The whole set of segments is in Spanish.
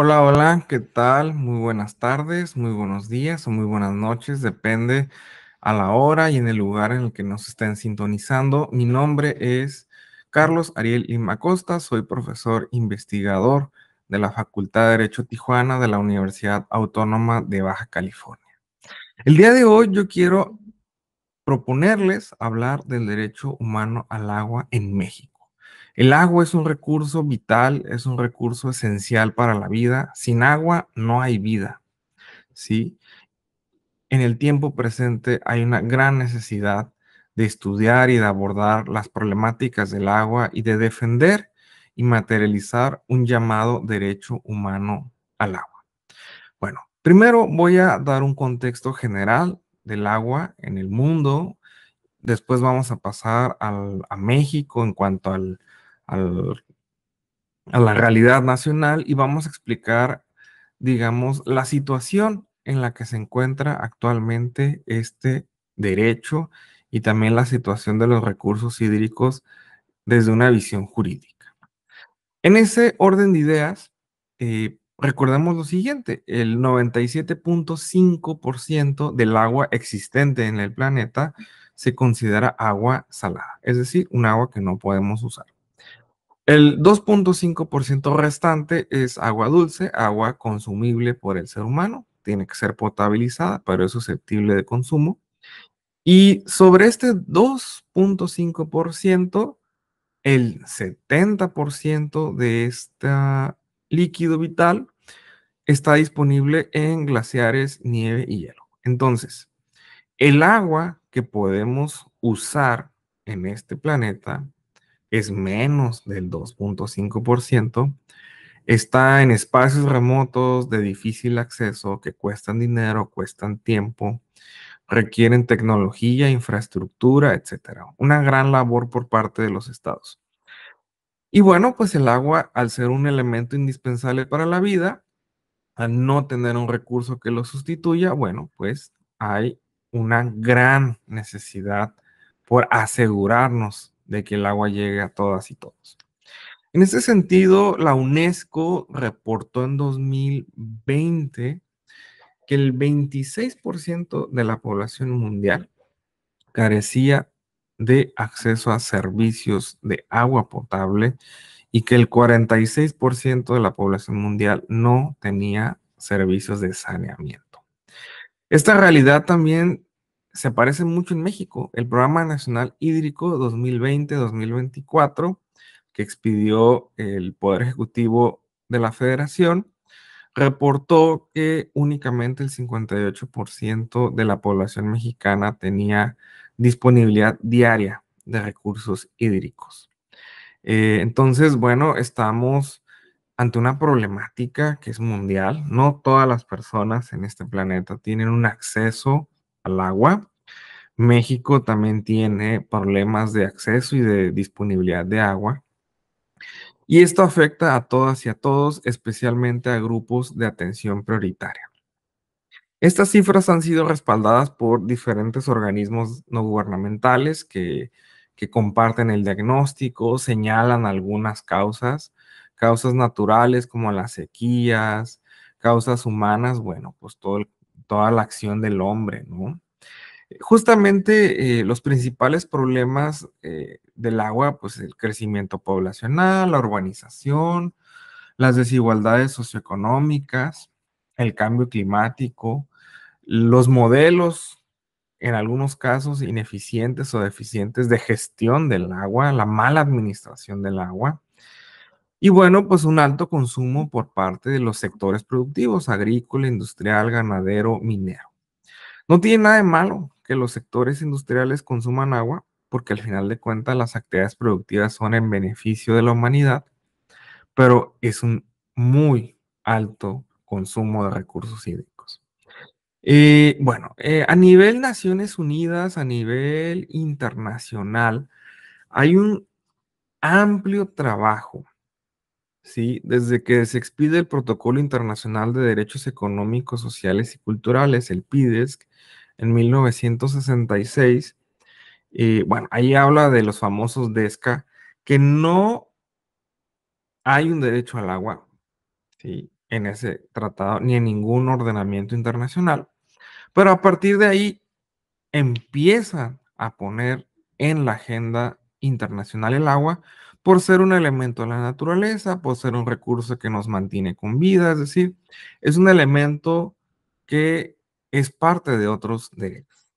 Hola, hola, ¿qué tal? Muy buenas tardes, muy buenos días o muy buenas noches, depende a la hora y en el lugar en el que nos estén sintonizando. Mi nombre es Carlos Ariel Lima Costa, soy profesor investigador de la Facultad de Derecho Tijuana de la Universidad Autónoma de Baja California. El día de hoy yo quiero proponerles hablar del derecho humano al agua en México. El agua es un recurso vital, es un recurso esencial para la vida. Sin agua no hay vida. ¿sí? En el tiempo presente hay una gran necesidad de estudiar y de abordar las problemáticas del agua y de defender y materializar un llamado derecho humano al agua. Bueno, primero voy a dar un contexto general del agua en el mundo. Después vamos a pasar al, a México en cuanto al, a la realidad nacional y vamos a explicar, digamos, la situación en la que se encuentra actualmente este derecho y también la situación de los recursos hídricos desde una visión jurídica. En ese orden de ideas, eh, recordemos lo siguiente, el 97.5% del agua existente en el planeta se considera agua salada, es decir, un agua que no podemos usar. El 2.5% restante es agua dulce, agua consumible por el ser humano, tiene que ser potabilizada, pero es susceptible de consumo. Y sobre este 2.5%, el 70% de este líquido vital está disponible en glaciares, nieve y hielo. Entonces, el agua que podemos usar en este planeta es menos del 2.5%, está en espacios remotos de difícil acceso que cuestan dinero, cuestan tiempo, requieren tecnología, infraestructura, etc. Una gran labor por parte de los estados. Y bueno, pues el agua, al ser un elemento indispensable para la vida, al no tener un recurso que lo sustituya, bueno, pues hay una gran necesidad por asegurarnos de que el agua llegue a todas y todos. En este sentido, la UNESCO reportó en 2020 que el 26% de la población mundial carecía de acceso a servicios de agua potable y que el 46% de la población mundial no tenía servicios de saneamiento. Esta realidad también se parece mucho en México. El Programa Nacional Hídrico 2020-2024, que expidió el Poder Ejecutivo de la Federación, reportó que únicamente el 58% de la población mexicana tenía disponibilidad diaria de recursos hídricos. Eh, entonces, bueno, estamos ante una problemática que es mundial. No todas las personas en este planeta tienen un acceso el agua. México también tiene problemas de acceso y de disponibilidad de agua. Y esto afecta a todas y a todos, especialmente a grupos de atención prioritaria. Estas cifras han sido respaldadas por diferentes organismos no gubernamentales que, que comparten el diagnóstico, señalan algunas causas, causas naturales como las sequías, causas humanas, bueno, pues todo el toda la acción del hombre, ¿no? Justamente eh, los principales problemas eh, del agua, pues el crecimiento poblacional, la urbanización, las desigualdades socioeconómicas, el cambio climático, los modelos, en algunos casos ineficientes o deficientes, de gestión del agua, la mala administración del agua, y bueno, pues un alto consumo por parte de los sectores productivos, agrícola, industrial, ganadero, minero. No tiene nada de malo que los sectores industriales consuman agua, porque al final de cuentas las actividades productivas son en beneficio de la humanidad, pero es un muy alto consumo de recursos hídricos. Eh, bueno, eh, a nivel Naciones Unidas, a nivel internacional, hay un amplio trabajo Sí, desde que se expide el Protocolo Internacional de Derechos Económicos, Sociales y Culturales, el PIDESC, en 1966, eh, bueno, ahí habla de los famosos DESCA, que no hay un derecho al agua en ese tratado ni en ningún ordenamiento internacional. Pero a partir de ahí empiezan a poner en la agenda internacional el agua por ser un elemento de la naturaleza, por ser un recurso que nos mantiene con vida, es decir, es un elemento que es parte de otros derechos.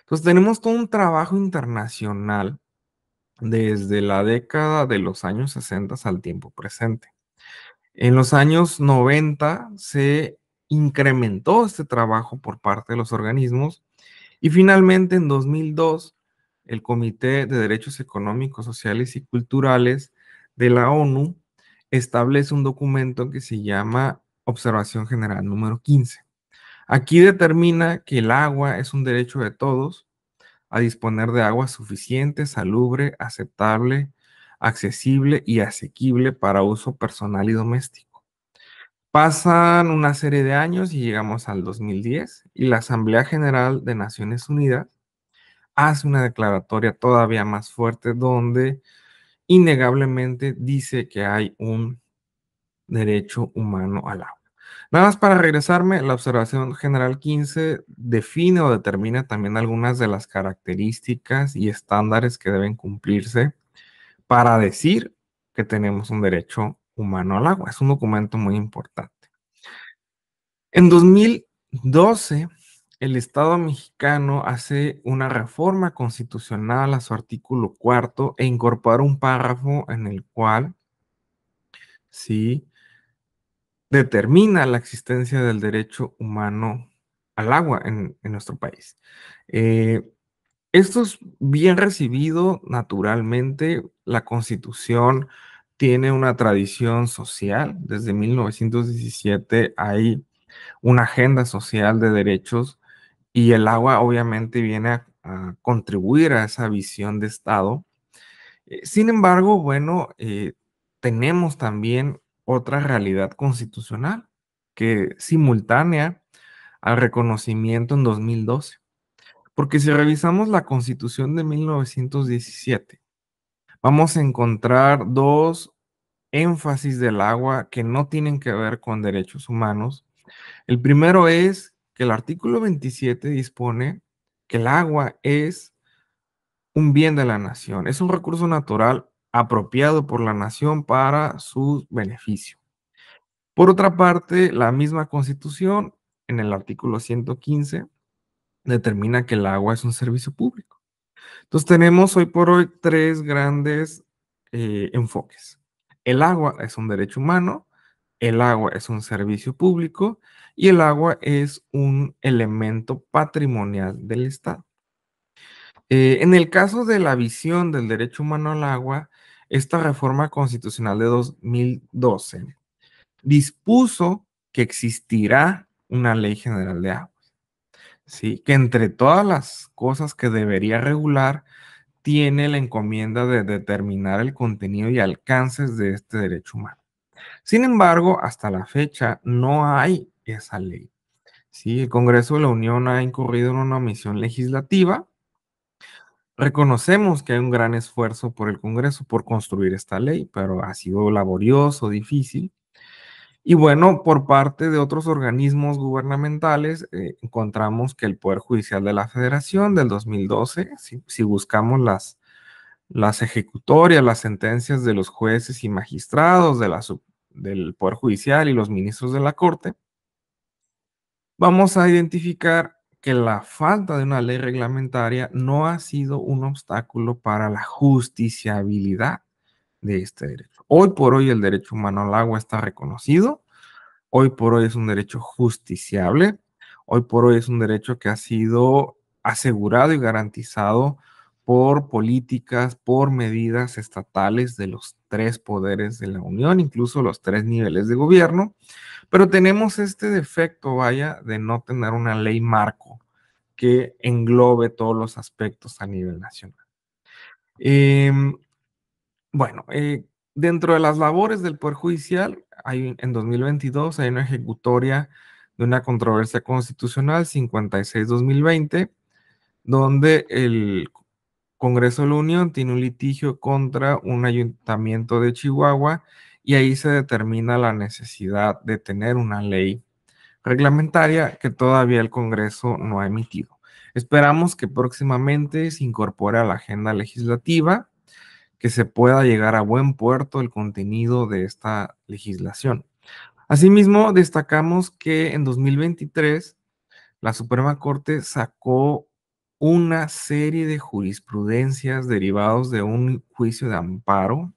Entonces tenemos todo un trabajo internacional desde la década de los años 60 al tiempo presente. En los años 90 se incrementó este trabajo por parte de los organismos y finalmente en 2002 el Comité de Derechos Económicos, Sociales y Culturales de la ONU establece un documento que se llama Observación General número 15. Aquí determina que el agua es un derecho de todos a disponer de agua suficiente, salubre, aceptable, accesible y asequible para uso personal y doméstico. Pasan una serie de años y llegamos al 2010 y la Asamblea General de Naciones Unidas hace una declaratoria todavía más fuerte donde innegablemente dice que hay un derecho humano al agua. Nada más para regresarme, la observación general 15 define o determina también algunas de las características y estándares que deben cumplirse para decir que tenemos un derecho humano al agua. Es un documento muy importante. En 2012 el Estado mexicano hace una reforma constitucional a su artículo cuarto e incorpora un párrafo en el cual sí determina la existencia del derecho humano al agua en, nuestro país. Eh, esto es bien recibido naturalmente. La constitución tiene una tradición social. Desde 1917 hay una agenda social de derechos y el agua obviamente viene a, contribuir a esa visión de Estado. Eh, sin embargo, bueno, eh, tenemos también otra realidad constitucional que simultánea al reconocimiento en 2012. Porque si revisamos la constitución de 1917, vamos a encontrar dos énfasis del agua que no tienen que ver con derechos humanos. El primero es que el artículo 27 dispone que el agua es un bien de la nación, es un recurso natural apropiado por la nación para su beneficio. Por otra parte, la misma constitución, en el artículo 115, determina que el agua es un servicio público. Entonces tenemos hoy por hoy tres grandes eh, enfoques. El agua es un derecho humano, el agua es un servicio público y el agua es un elemento patrimonial del Estado. Eh, en el caso de la visión del derecho humano al agua, esta reforma constitucional de 2012 dispuso que existirá una ley general de aguas, ¿sí? que entre todas las cosas que debería regular, tiene la encomienda de determinar el contenido y alcances de este derecho humano. Sin embargo, hasta la fecha no hay esa ley. Sí, el Congreso de la Unión ha incurrido en una misión legislativa. Reconocemos que hay un gran esfuerzo por el Congreso por construir esta ley, pero ha sido laborioso, difícil. Y bueno, por parte de otros organismos gubernamentales, eh, encontramos que el Poder Judicial de la Federación del 2012, si, si buscamos las, las ejecutorias, las sentencias de los jueces y magistrados de la, del Poder Judicial y los ministros de la Corte, vamos a identificar que la falta de una ley reglamentaria no ha sido un obstáculo para la justiciabilidad de este derecho. Hoy por hoy el derecho humano al agua está reconocido, hoy por hoy es un derecho justiciable, hoy por hoy es un derecho que ha sido asegurado y garantizado por políticas, por medidas estatales de los tres poderes de la Unión, incluso los tres niveles de gobierno, pero tenemos este defecto, vaya, de no tener una ley marco que englobe todos los aspectos a nivel nacional. Em, bueno, eh, dentro de las labores del Poder Judicial, hay, en 2022 hay una ejecutoria de una controversia constitucional 56-2020, donde el Congreso de la Unión tiene un litigio contra un ayuntamiento de Chihuahua y ahí se determina la necesidad de tener una ley reglamentaria que todavía el Congreso no ha emitido. Esperamos que próximamente se incorpore a la agenda legislativa, que se pueda llegar a buen puerto el contenido de esta legislación. Asimismo, destacamos que en 2023 la Suprema Corte sacó una serie de jurisprudencias derivados de un juicio de amparo,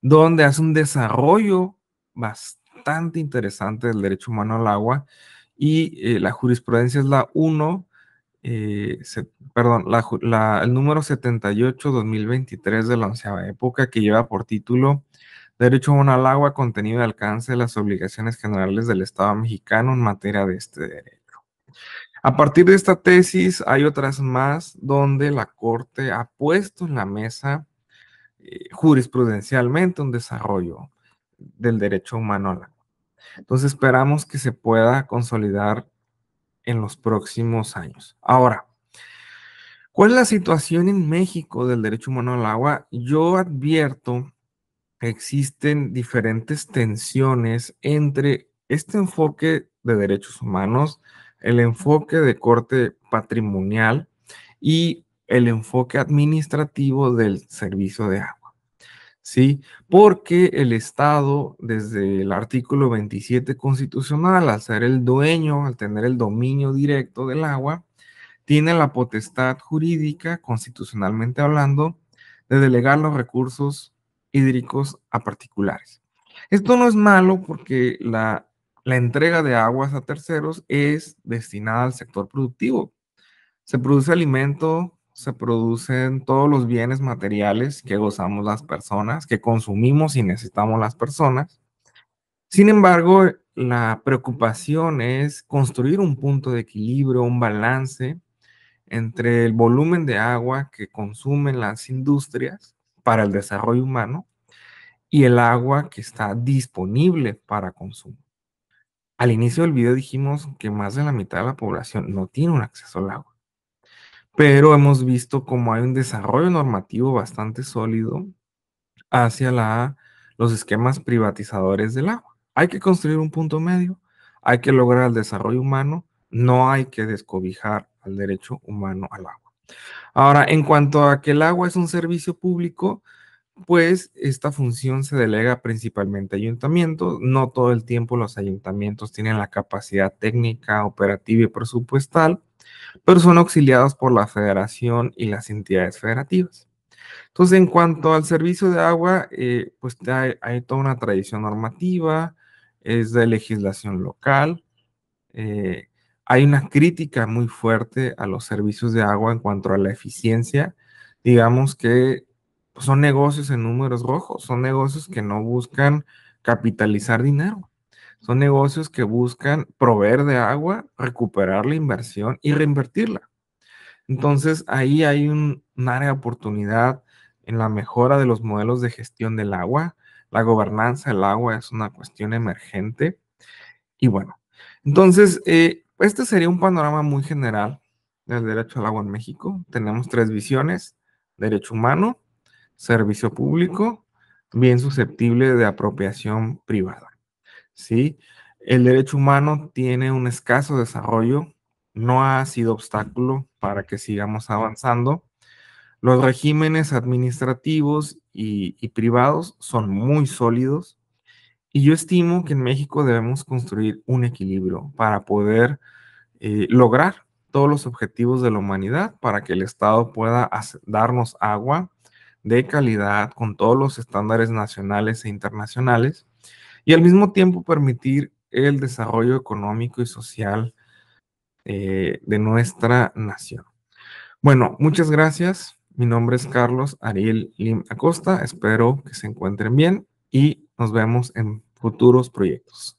donde hace un desarrollo bastante interesante del derecho humano al agua y eh, la jurisprudencia es la 1, eh, perdón, el número 78-2023 de la onceava época que lleva por título Derecho humano al agua, contenido y alcance de las obligaciones generales del Estado mexicano en materia de este derecho. A partir de esta tesis hay otras más donde la Corte ha puesto en la mesa eh, jurisprudencialmente un desarrollo del derecho humano al agua. Entonces esperamos que se pueda consolidar en los próximos años. Ahora, ¿cuál es la situación en México del derecho humano al agua? Yo advierto que existen diferentes tensiones entre este enfoque de derechos humanos el enfoque de corte patrimonial y el enfoque administrativo del servicio de agua. ¿Sí? Porque el Estado, desde el artículo 27 constitucional, al ser el dueño, al tener el dominio directo del agua, tiene la potestad jurídica, constitucionalmente hablando, de delegar los recursos hídricos a particulares. Esto no es malo porque la la entrega de aguas a terceros es destinada al sector productivo. Se produce alimento, se producen todos los bienes materiales que gozamos las personas, que consumimos y necesitamos las personas. Sin embargo, la preocupación es construir un punto de equilibrio, un balance entre el volumen de agua que consumen las industrias para el desarrollo humano y el agua que está disponible para consumo. Al inicio del video dijimos que más de la mitad de la población no tiene un acceso al agua, pero hemos visto como hay un desarrollo normativo bastante sólido hacia la, los esquemas privatizadores del agua. Hay que construir un punto medio, hay que lograr el desarrollo humano, no hay que descobijar al derecho humano al agua. Ahora, en cuanto a que el agua es un servicio público, pues esta función se delega principalmente a ayuntamientos. No todo el tiempo los ayuntamientos tienen la capacidad técnica, operativa y presupuestal, pero son auxiliados por la federación y las entidades federativas. Entonces, en cuanto al servicio de agua, eh, pues hay, toda una tradición normativa, es de legislación local. Eh, hay una crítica muy fuerte a los servicios de agua en cuanto a la eficiencia. Digamos que son negocios en números rojos, son negocios que no buscan capitalizar dinero, son negocios que buscan proveer de agua, recuperar la inversión y reinvertirla. Entonces ahí hay un, área de oportunidad en la mejora de los modelos de gestión del agua. La gobernanza del agua es una cuestión emergente. Y bueno, entonces, eh, este sería un panorama muy general del derecho al agua en México. Tenemos tres visiones, derecho humano, servicio público, bien susceptible de apropiación privada. ¿sí? El derecho humano tiene un escaso desarrollo, no ha sido obstáculo para que sigamos avanzando. Los regímenes administrativos y, privados son muy sólidos y yo estimo que en México debemos construir un equilibrio para poder eh, lograr todos los objetivos de la humanidad, para que el Estado pueda darnos agua, de calidad con todos los estándares nacionales e internacionales y al mismo tiempo permitir el desarrollo económico y social eh, de nuestra nación. Bueno, muchas gracias. Mi nombre es Carlos Ariel Lim Acosta. Espero que se encuentren bien y nos vemos en futuros proyectos.